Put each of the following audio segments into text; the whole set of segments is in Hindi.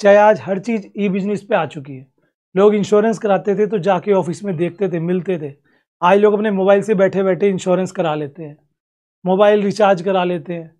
चाहे आज हर चीज़ ई बिजनेस पे आ चुकी है लोग इंश्योरेंस कराते थे तो जाके ऑफिस में देखते थे मिलते थे आज लोग अपने मोबाइल से बैठे बैठे इंश्योरेंस करा लेते हैं मोबाइल रिचार्ज करा लेते हैं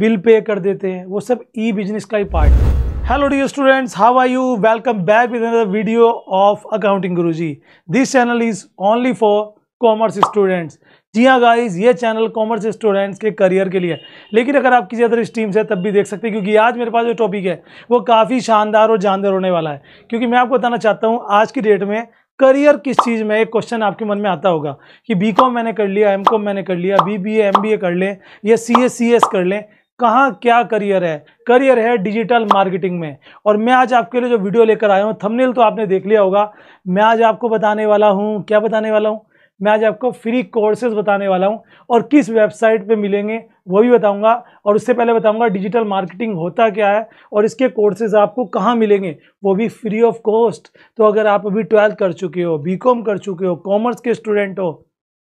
बिल पे कर देते हैं वो सब ई बिजनेस का ही पार्ट है hello dear students how are you welcome back with another video of accounting Guruji this channel is only for commerce students जी हाँ गाइज़ ये चैनल कॉमर्स स्टूडेंट्स के करियर के लिए लेकिन अगर आप किसी अदर स्ट्रीम से तब भी देख सकते हैं क्योंकि आज मेरे पास जो टॉपिक है वो काफ़ी शानदार और जानदार होने वाला है क्योंकि मैं आपको बताना चाहता हूँ आज की डेट में करियर किस चीज़ में एक क्वेश्चन आपके मन में आता होगा कि बी कॉम मैंने कर लिया एम कॉम मैंने कर लिया B B M B A कर लें या सी एस सी एस कर लें कहाँ क्या करियर है करियर है डिजिटल मार्केटिंग में और मैं आज आपके लिए जो वीडियो लेकर आया हूँ थंबनेल तो आपने देख लिया होगा मैं आज आपको बताने वाला हूँ क्या बताने वाला हूँ मैं आज आपको फ्री कोर्सेज बताने वाला हूँ और किस वेबसाइट पे मिलेंगे वो भी बताऊँगा और उससे पहले बताऊँगा डिजिटल मार्केटिंग होता क्या है और इसके कोर्सेज आपको कहाँ मिलेंगे वो भी फ्री ऑफ कॉस्ट तो अगर आप अभी ट्वेल्थ कर चुके हो बी कर चुके हो कॉमर्स के स्टूडेंट हो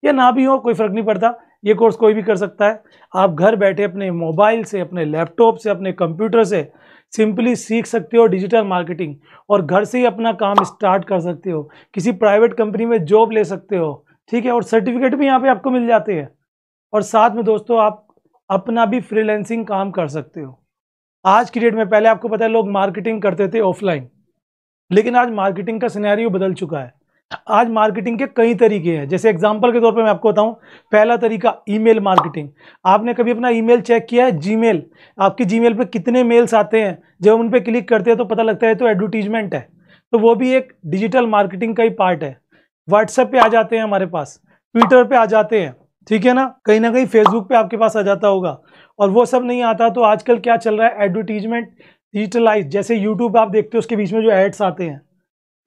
या ना भी हो कोई फ़र्क नहीं पड़ता ये कोर्स कोई भी कर सकता है आप घर बैठे अपने मोबाइल से अपने लैपटॉप से अपने कंप्यूटर से सिंपली सीख सकते हो डिजिटल मार्केटिंग और घर से ही अपना काम स्टार्ट कर सकते हो किसी प्राइवेट कंपनी में जॉब ले सकते हो ठीक है और सर्टिफिकेट भी यहाँ पे आपको मिल जाते हैं और साथ में दोस्तों आप अपना भी फ्रीलैंसिंग काम कर सकते हो आज की डेट में पहले आपको पता है लोग मार्केटिंग करते थे ऑफलाइन लेकिन आज मार्केटिंग का सिनेरियो बदल चुका है आज मार्केटिंग के कई तरीके हैं जैसे एग्जांपल के तौर पर मैं आपको बताऊं पहला तरीका ईमेल मार्केटिंग आपने कभी अपना ईमेल चेक किया है जीमेल आपकी जीमेल पे कितने मेल्स आते हैं जब हम उन पर क्लिक करते हैं तो पता लगता है तो एडवर्टीजमेंट है तो वो भी एक डिजिटल मार्केटिंग का ही पार्ट है व्हाट्सएप पे आ जाते हैं हमारे पास ट्विटर पे आ जाते हैं ठीक है ना कहीं ना कहीं फेसबुक पे आपके पास आ जाता होगा और वो सब नहीं आता तो आजकल क्या चल रहा है एडवर्टीजमेंट डिजिटलाइज जैसे यूट्यूब आप देखते हो उसके बीच में जो एड्स आते हैं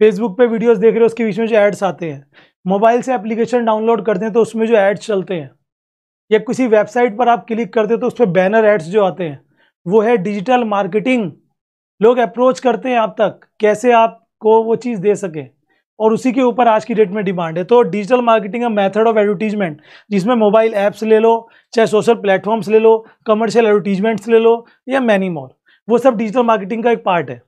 फेसबुक पे वीडियोस देख रहे हो उसके बीच में जो एड्स आते हैं मोबाइल से एप्लीकेशन डाउनलोड करते हैं तो उसमें जो एड्स चलते हैं या किसी वेबसाइट पर आप क्लिक करते हो तो उस पर बैनर एड्स जो आते हैं वो है डिजिटल मार्केटिंग लोग अप्रोच करते हैं आप तक कैसे आपको वो चीज़ दे सकें और उसी के ऊपर आज की डेट में डिमांड है तो डिजिटल मार्केटिंग का मेथड ऑफ एडवर्टीजमेंट जिसमें मोबाइल ऐप्स ले लो चाहे सोशल प्लेटफॉर्म्स ले लो कमर्शियल एडवर्टीजमेंट्स ले लो या मैनी मोर वो सब डिजिटल मार्केटिंग का एक पार्ट है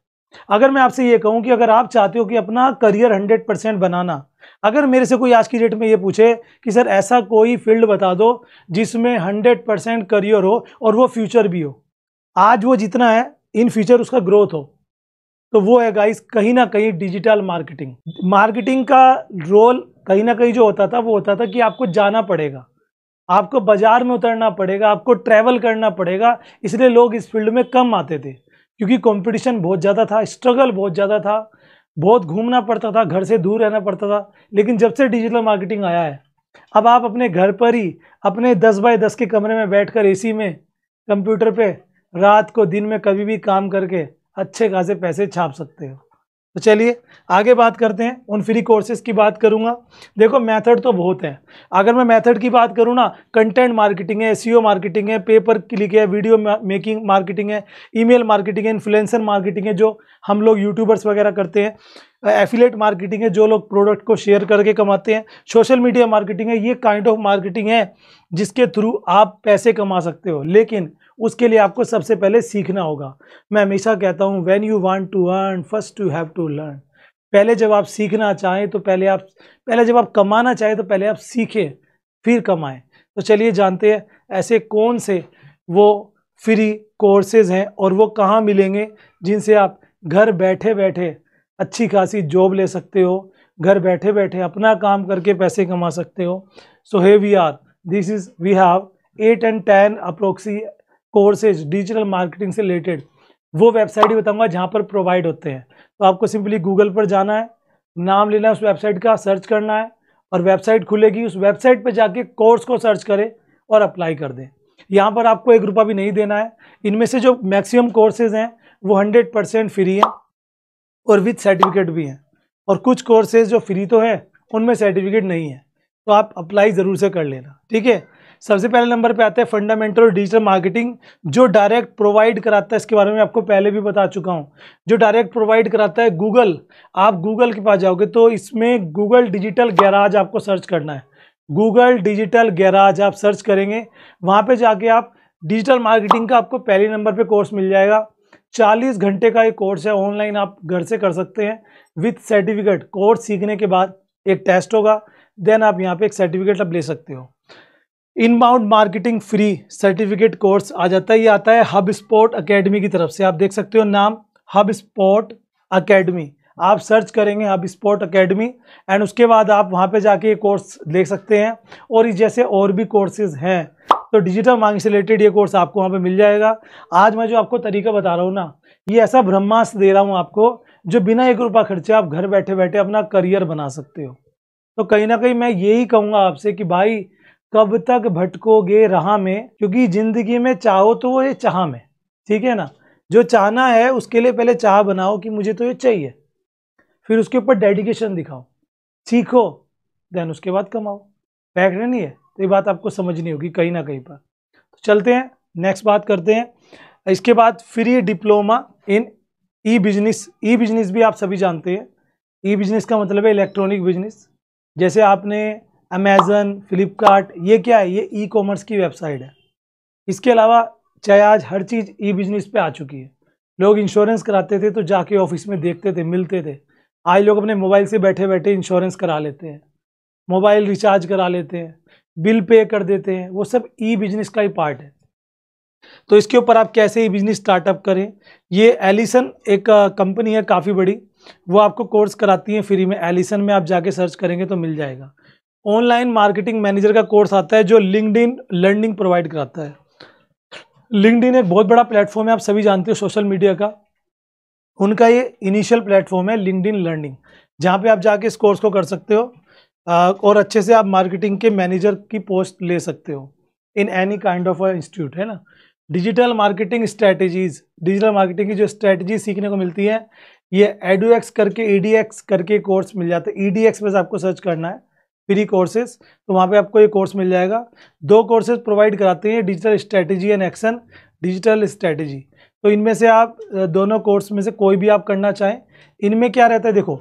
अगर मैं आपसे ये कहूँ कि अगर आप चाहते हो कि अपना करियर हंड्रेड परसेंट बनाना अगर मेरे से कोई आज की डेट में ये पूछे कि सर ऐसा कोई फील्ड बता दो जिसमें हंड्रेड परसेंट करियर हो और वो फ्यूचर भी हो आज वो जितना है इन फ्यूचर उसका ग्रोथ हो तो वो है गाइस कहीं ना कहीं डिजिटल मार्केटिंग मार्केटिंग का रोल कहीं ना कहीं जो होता था वो होता था कि आपको जाना पड़ेगा आपको बाजार में उतरना पड़ेगा आपको ट्रैवल करना पड़ेगा इसलिए लोग इस फील्ड में कम आते थे क्योंकि कंपटीशन बहुत ज़्यादा था स्ट्रगल बहुत ज़्यादा था बहुत घूमना पड़ता था घर से दूर रहना पड़ता था लेकिन जब से डिजिटल मार्केटिंग आया है अब आप अपने घर पर ही अपने दस बाय दस के कमरे में बैठ कर में कंप्यूटर पर रात को दिन में कभी भी काम करके अच्छे खासे पैसे छाप सकते हो तो चलिए आगे बात करते हैं उन फ्री कोर्सेज की बात करूंगा देखो मेथड तो बहुत है अगर मैं मेथड की बात करूँ ना कंटेंट मार्केटिंग है एसईओ मार्केटिंग e है पेपर क्लिक है वीडियो मेकिंग मार्केटिंग है ईमेल मार्केटिंग है इन्फ्लुएंसर मार्केटिंग है जो हम लोग यूट्यूबर्स वगैरह करते हैं एफिलेट मार्केटिंग है जो लोग प्रोडक्ट को शेयर करके कमाते हैं सोशल मीडिया मार्केटिंग है ये काइंड ऑफ मार्केटिंग है जिसके थ्रू आप पैसे कमा सकते हो लेकिन उसके लिए आपको सबसे पहले सीखना होगा मैं हमेशा कहता हूँ when you want to earn first you have to learn पहले जब आप सीखना चाहें तो पहले आप पहले जब आप कमाना चाहें तो पहले आप सीखें फिर कमाएं तो चलिए जानते हैं ऐसे कौन से वो फ्री कोर्सेज हैं और वो कहाँ मिलेंगे जिनसे आप घर बैठे बैठे अच्छी खासी जॉब ले सकते हो घर बैठे बैठे अपना काम करके पैसे कमा सकते हो so hey we are this is we have eight and ten approx courses digital marketing से रिलेटेड वो वेबसाइट ही बताऊंगा जहाँ पर प्रोवाइड होते हैं तो आपको सिंपली गूगल पर जाना है नाम लेना है उस वेबसाइट का सर्च करना है और वेबसाइट खुलेगी उस वेबसाइट पर जाके कोर्स को सर्च करें और अप्लाई कर दें यहाँ पर आपको एक रुपया भी नहीं देना है इनमें से जो मैक्सिमम कोर्सेज हैं वो हंड्रेड परसेंट फ्री हैं और विथ सर्टिफिकेट भी हैं और कुछ कोर्सेज जो फ्री तो हैं उनमें सर्टिफिकेट नहीं है तो आप अप्लाई ज़रूर से कर लेना ठीक है सबसे पहले नंबर पे आता है फंडामेंटल डिजिटल मार्केटिंग जो डायरेक्ट प्रोवाइड कराता है इसके बारे में आपको पहले भी बता चुका हूँ जो डायरेक्ट प्रोवाइड कराता है गूगल आप गूगल के पास जाओगे तो इसमें गूगल डिजिटल गैराज आपको सर्च करना है गूगल डिजिटल गैराज आप सर्च करेंगे वहाँ पर जाके आप डिजिटल मार्केटिंग का आपको पहले नंबर पर कोर्स मिल जाएगा चालीस घंटे का ये कोर्स है ऑनलाइन आप घर से कर सकते हैं विथ सर्टिफिकेट कोर्स सीखने के बाद एक टेस्ट होगा देन आप यहाँ पे एक सर्टिफिकेट आप ले सकते हो inbound marketing free certificate course आ जाता है ये आता है हब स्पोर्ट अकेडमी की तरफ से आप देख सकते हो नाम हब स्पोर्ट अकेडमी आप सर्च करेंगे हब स्पोर्ट अकेडमी एंड उसके बाद आप वहाँ पे जाके ये कोर्स ले सकते हैं और जैसे और भी कोर्सेज हैं तो डिजिटल मार्केटिंग से रिलेटेड ये कोर्स आपको वहाँ पे मिल जाएगा आज मैं जो आपको तरीका बता रहा हूँ ना ये ऐसा ब्रह्मास्त्र दे रहा हूँ आपको जो बिना एक रुपया खर्चे आप घर बैठे बैठे अपना करियर बना सकते हो तो कहीं ना कहीं मैं यही कहूँगा आपसे कि भाई कब तक भटकोगे राह में क्योंकि ज़िंदगी में चाहो तो वो ये चाह में ठीक है ना जो चाहना है उसके लिए पहले चाह बनाओ कि मुझे तो ये चाहिए फिर उसके ऊपर डेडिकेशन दिखाओ सीखो देन उसके बाद कमाओ फैक्ट नहीं है तो ये बात आपको समझनी होगी कहीं ना कहीं पर तो चलते हैं नेक्स्ट बात करते हैं इसके बाद free diploma in E business E business भी आप सभी जानते हैं ई बिजनेस का मतलब है इलेक्ट्रॉनिक बिजनेस जैसे आपने अमेज़न फ्लिपकार्ट ये क्या है ये ई कॉमर्स की वेबसाइट है इसके अलावा चाहे आज हर चीज़ ई बिजनेस पे आ चुकी है लोग इंश्योरेंस कराते थे तो जाके ऑफिस में देखते थे मिलते थे आज लोग अपने मोबाइल से बैठे बैठे इंश्योरेंस करा लेते हैं मोबाइल रिचार्ज करा लेते हैं बिल पे कर देते हैं वो सब ई बिजनेस का ही पार्ट है तो इसके ऊपर आप कैसे ई बिजनेस स्टार्टअप करें ये एलिसन एक कंपनी है काफ़ी बड़ी वो आपको कोर्स कराती है फ्री में एलिसन में आप जाके सर्च करेंगे तो मिल जाएगा ऑनलाइन मार्केटिंग मैनेजर का कोर्स आता है जो लिंकड लर्निंग प्रोवाइड कराता है लिंकड एक बहुत बड़ा प्लेटफॉर्म है आप सभी जानते हो सोशल मीडिया का उनका ये इनिशियल प्लेटफॉर्म है लिंकड लर्निंग जहाँ पे आप जाके इस कोर्स को कर सकते हो और अच्छे से आप मार्केटिंग के मैनेजर की पोस्ट ले सकते हो in any kind of institute है ना digital marketing strategies digital marketing की जो स्ट्रेटजी सीखने को मिलती है ये एडूएक्स करके ई करके कोर्स मिल जाता है ई बस आपको सर्च करना है फ्री कोर्सेज तो वहाँ पे आपको ये कोर्स मिल जाएगा दो कोर्सेज प्रोवाइड कराते हैं digital strategy and action digital strategy तो इनमें से आप दोनों कोर्स में से कोई भी आप करना चाहें इनमें क्या रहता है देखो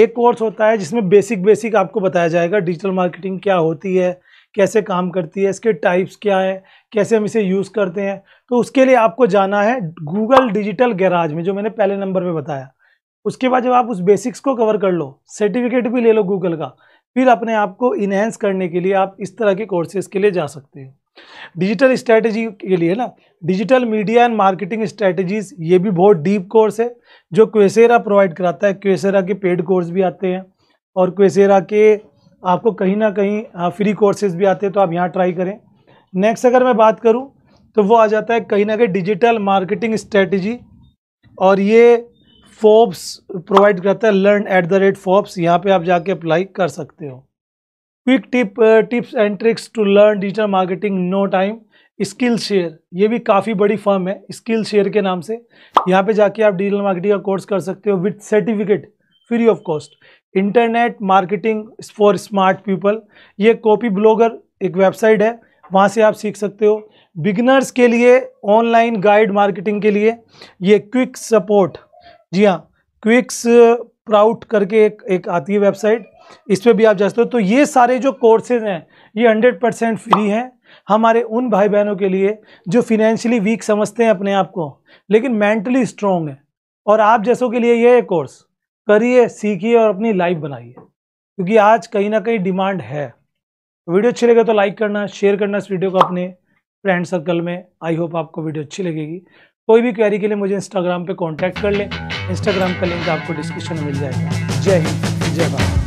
एक कोर्स होता है जिसमें बेसिक बेसिक आपको बताया जाएगा डिजिटल मार्केटिंग क्या होती है कैसे काम करती है इसके टाइप्स क्या है कैसे हम इसे यूज़ करते हैं तो उसके लिए आपको जाना है गूगल डिजिटल गैराज में जो मैंने पहले नंबर पर बताया उसके बाद जब आप उस बेसिक्स को कवर कर लो सर्टिफिकेट भी ले लो गूगल का फिर अपने आप को इन्हेंस करने के लिए आप इस तरह के कोर्सेज के लिए जा सकते हैं डिजिटल स्ट्रैटेजी के लिए ना digital media and marketing strategies ये भी बहुत डीप कोर्स है जो क्वेसेरा प्रोवाइड कराता है क्वेसेरा के पेड कोर्स भी आते हैं और क्वेसेरा के आपको कहीं ना कहीं फ्री कोर्सेज भी आते हैं तो आप यहाँ ट्राई करें नेक्स्ट अगर मैं बात करूँ तो वो आ जाता है कहीं ना कहीं डिजिटल मार्केटिंग स्ट्रैटेजी और ये फोब्स प्रोवाइड करता है learn at the rate Forbes यहाँ पर आप जाके अप्लाई कर सकते हो quick tip tips and tricks to learn digital marketing no time Skillshare ये भी काफ़ी बड़ी फर्म है स्किल शेयर के नाम से यहाँ पे जाके आप डिजिटल मार्केटिंग का कोर्स कर सकते हो with certificate free of cost internet marketing for smart people ये कॉपी ब्लॉगर एक वेबसाइट है वहाँ से आप सीख सकते हो बिगनर्स के लिए ऑनलाइन गाइड मार्केटिंग के लिए ये क्विक सपोर्ट जी हाँ क्विक्स प्राउट करके एक एक आती है वेबसाइट इस पर भी आप जा सकते हो तो ये सारे जो कोर्सेज हैं ये हंड्रेड परसेंट फ्री हैं हमारे उन भाई बहनों के लिए जो फिनेंशियली वीक समझते हैं अपने आप को लेकिन मेंटली स्ट्रॉन्ग है और आप जैसों के लिए ये कोर्स करिए सीखिए और अपनी लाइफ बनाइए क्योंकि आज कहीं ना कहीं डिमांड है वीडियो अच्छी लगे तो लाइक करना शेयर करना इस वीडियो को अपने फ्रेंड सर्कल में आई होप आपको वीडियो अच्छी लगेगी कोई भी क्वेरी के लिए मुझे इंस्टाग्राम पे कांटेक्ट कर लें इंस्टाग्राम का लिंक आपको डिस्क्रिप्शन में मिल जाएगा जय हिंद जय भारत